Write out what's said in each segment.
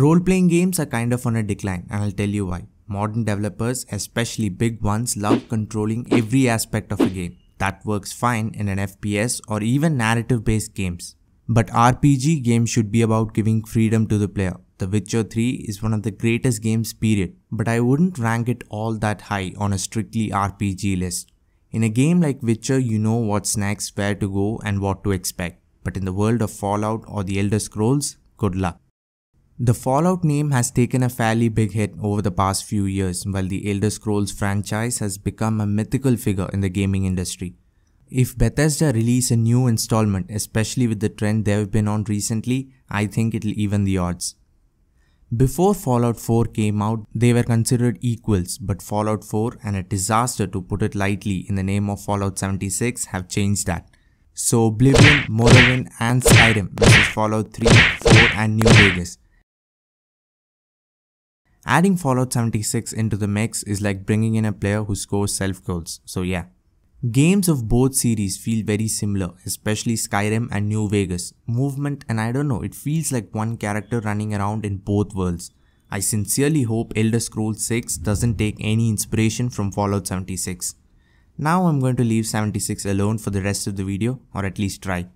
Role playing games are kind of on a decline, and I'll tell you why. Modern developers, especially big ones, love controlling every aspect of a game. That works fine in an FPS or even narrative based games. But RPG games should be about giving freedom to the player. The Witcher 3 is one of the greatest games, period, but I wouldn't rank it all that high on a strictly RPG list. In a game like Witcher, you know what's next, where to go, and what to expect. But in the world of Fallout or the Elder Scrolls, good luck. The Fallout name has taken a fairly big hit over the past few years while the Elder Scrolls franchise has become a mythical figure in the gaming industry. If Bethesda release a new installment, especially with the trend they've been on recently, I think it'll even the odds. Before Fallout 4 came out, they were considered equals, but Fallout 4 and a disaster to put it lightly in the name of Fallout 76 have changed that. So Oblivion, Morrowind and Skyrim, versus Fallout 3, 4 and New Vegas Adding Fallout 76 into the mix is like bringing in a player who scores self goals, so yeah. Games of both series feel very similar, especially Skyrim and New Vegas. Movement and I don't know, it feels like one character running around in both worlds. I sincerely hope Elder Scrolls 6 doesn't take any inspiration from Fallout 76. Now I'm going to leave 76 alone for the rest of the video or at least try.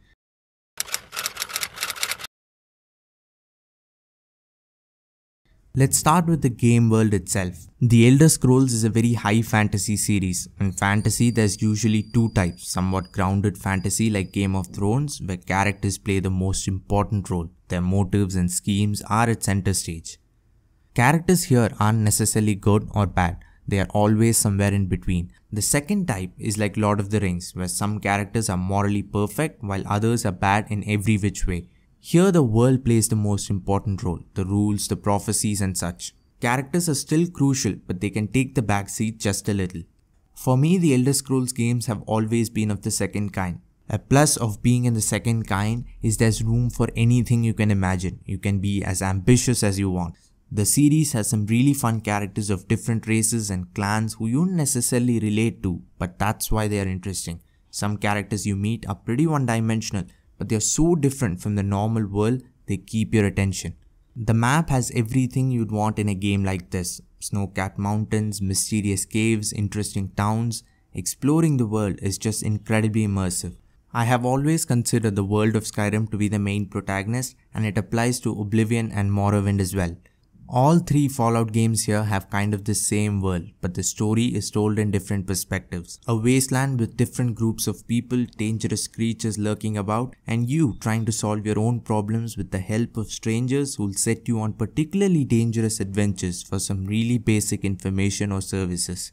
Let's start with the game world itself. The Elder Scrolls is a very high fantasy series. In fantasy, there's usually two types, somewhat grounded fantasy like Game of Thrones, where characters play the most important role. Their motives and schemes are at center stage. Characters here aren't necessarily good or bad. They are always somewhere in between. The second type is like Lord of the Rings, where some characters are morally perfect while others are bad in every which way. Here the world plays the most important role, the rules, the prophecies and such. Characters are still crucial but they can take the backseat just a little. For me, the Elder Scrolls games have always been of the second kind. A plus of being in the second kind is there's room for anything you can imagine. You can be as ambitious as you want. The series has some really fun characters of different races and clans who you don't necessarily relate to, but that's why they are interesting. Some characters you meet are pretty one-dimensional, but they are so different from the normal world, they keep your attention. The map has everything you'd want in a game like this. Snow-capped mountains, mysterious caves, interesting towns. Exploring the world is just incredibly immersive. I have always considered the world of Skyrim to be the main protagonist and it applies to Oblivion and Morrowind as well. All three Fallout games here have kind of the same world, but the story is told in different perspectives. A wasteland with different groups of people, dangerous creatures lurking about, and you trying to solve your own problems with the help of strangers who'll set you on particularly dangerous adventures for some really basic information or services.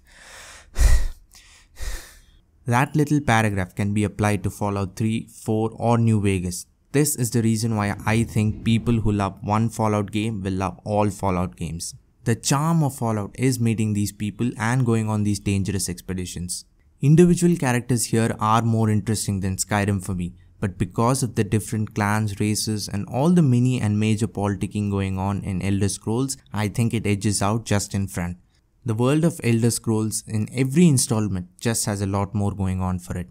that little paragraph can be applied to Fallout 3, 4 or New Vegas. This is the reason why I think people who love one Fallout game will love all Fallout games. The charm of Fallout is meeting these people and going on these dangerous expeditions. Individual characters here are more interesting than Skyrim for me, but because of the different clans, races and all the mini and major politicking going on in Elder Scrolls, I think it edges out just in front. The world of Elder Scrolls in every installment just has a lot more going on for it.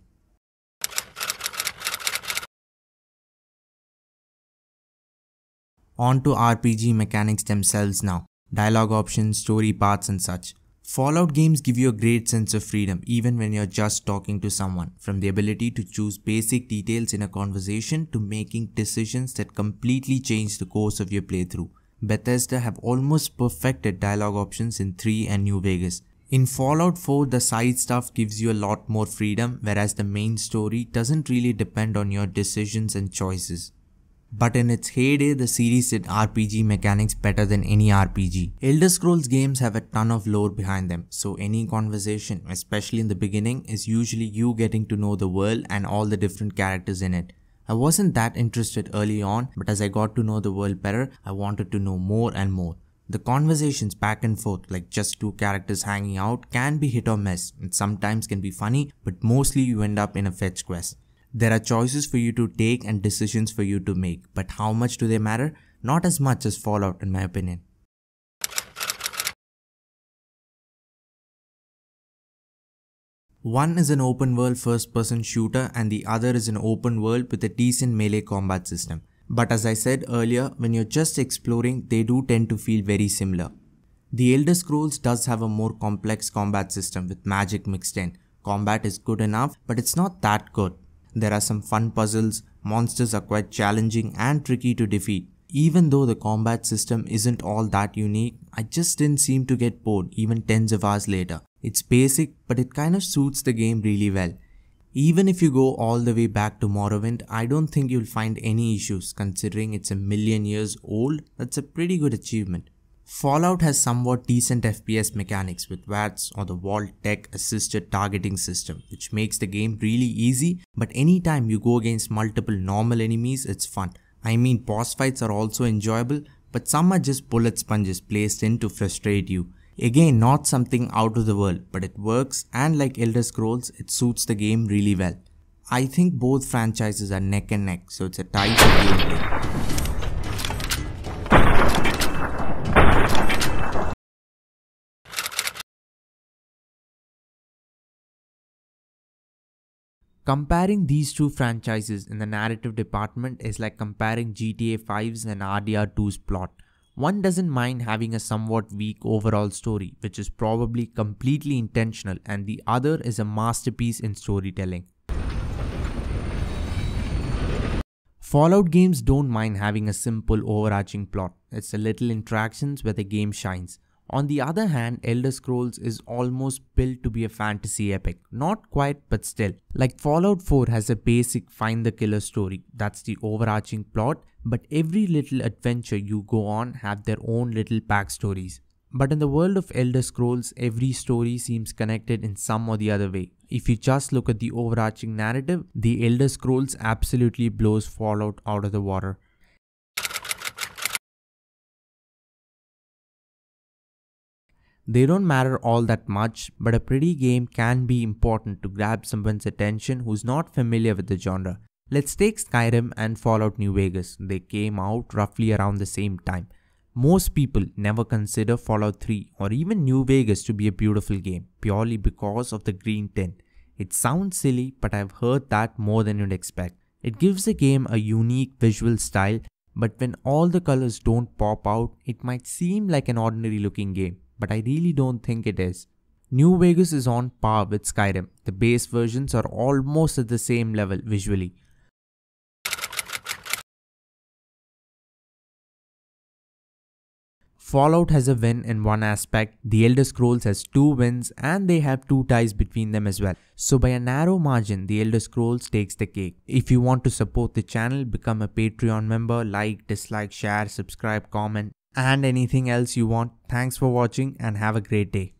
On to RPG mechanics themselves now, dialogue options, story paths and such. Fallout games give you a great sense of freedom even when you're just talking to someone, from the ability to choose basic details in a conversation to making decisions that completely change the course of your playthrough. Bethesda have almost perfected dialogue options in 3 and New Vegas. In Fallout 4, the side stuff gives you a lot more freedom, whereas the main story doesn't really depend on your decisions and choices but in its heyday, the series did RPG mechanics better than any RPG. Elder Scrolls games have a ton of lore behind them, so any conversation, especially in the beginning, is usually you getting to know the world and all the different characters in it. I wasn't that interested early on, but as I got to know the world better, I wanted to know more and more. The conversations back and forth, like just two characters hanging out, can be hit or miss, and sometimes can be funny, but mostly you end up in a fetch quest. There are choices for you to take and decisions for you to make, but how much do they matter? Not as much as Fallout, in my opinion. One is an open world first person shooter and the other is an open world with a decent melee combat system. But as I said earlier, when you're just exploring, they do tend to feel very similar. The Elder Scrolls does have a more complex combat system with magic mixed in. Combat is good enough, but it's not that good. There are some fun puzzles, monsters are quite challenging and tricky to defeat. Even though the combat system isn't all that unique, I just didn't seem to get bored even tens of hours later. It's basic, but it kind of suits the game really well. Even if you go all the way back to Morrowind, I don't think you'll find any issues considering it's a million years old, that's a pretty good achievement. Fallout has somewhat decent FPS mechanics with VATS or the Vault Tech assisted targeting system which makes the game really easy but anytime you go against multiple normal enemies it's fun. I mean boss fights are also enjoyable but some are just bullet sponges placed in to frustrate you. Again not something out of the world but it works and like Elder Scrolls it suits the game really well. I think both franchises are neck and neck so it's a tie for gameplay. Comparing these two franchises in the narrative department is like comparing GTA 5's and RDR 2's plot. One doesn't mind having a somewhat weak overall story, which is probably completely intentional, and the other is a masterpiece in storytelling. Fallout games don't mind having a simple overarching plot. It's the little interactions where the game shines. On the other hand, Elder Scrolls is almost built to be a fantasy epic. Not quite, but still. Like Fallout 4 has a basic find the killer story, that's the overarching plot, but every little adventure you go on have their own little backstories. But in the world of Elder Scrolls, every story seems connected in some or the other way. If you just look at the overarching narrative, the Elder Scrolls absolutely blows Fallout out of the water. They don't matter all that much, but a pretty game can be important to grab someone's attention who's not familiar with the genre. Let's take Skyrim and Fallout New Vegas. They came out roughly around the same time. Most people never consider Fallout 3 or even New Vegas to be a beautiful game purely because of the green tint. It sounds silly, but I've heard that more than you'd expect. It gives the game a unique visual style, but when all the colors don't pop out, it might seem like an ordinary looking game but I really don't think it is. New Vegas is on par with Skyrim. The base versions are almost at the same level visually. Fallout has a win in one aspect, The Elder Scrolls has two wins and they have two ties between them as well. So by a narrow margin, The Elder Scrolls takes the cake. If you want to support the channel, become a Patreon member, like, dislike, share, subscribe, comment and anything else you want. Thanks for watching and have a great day.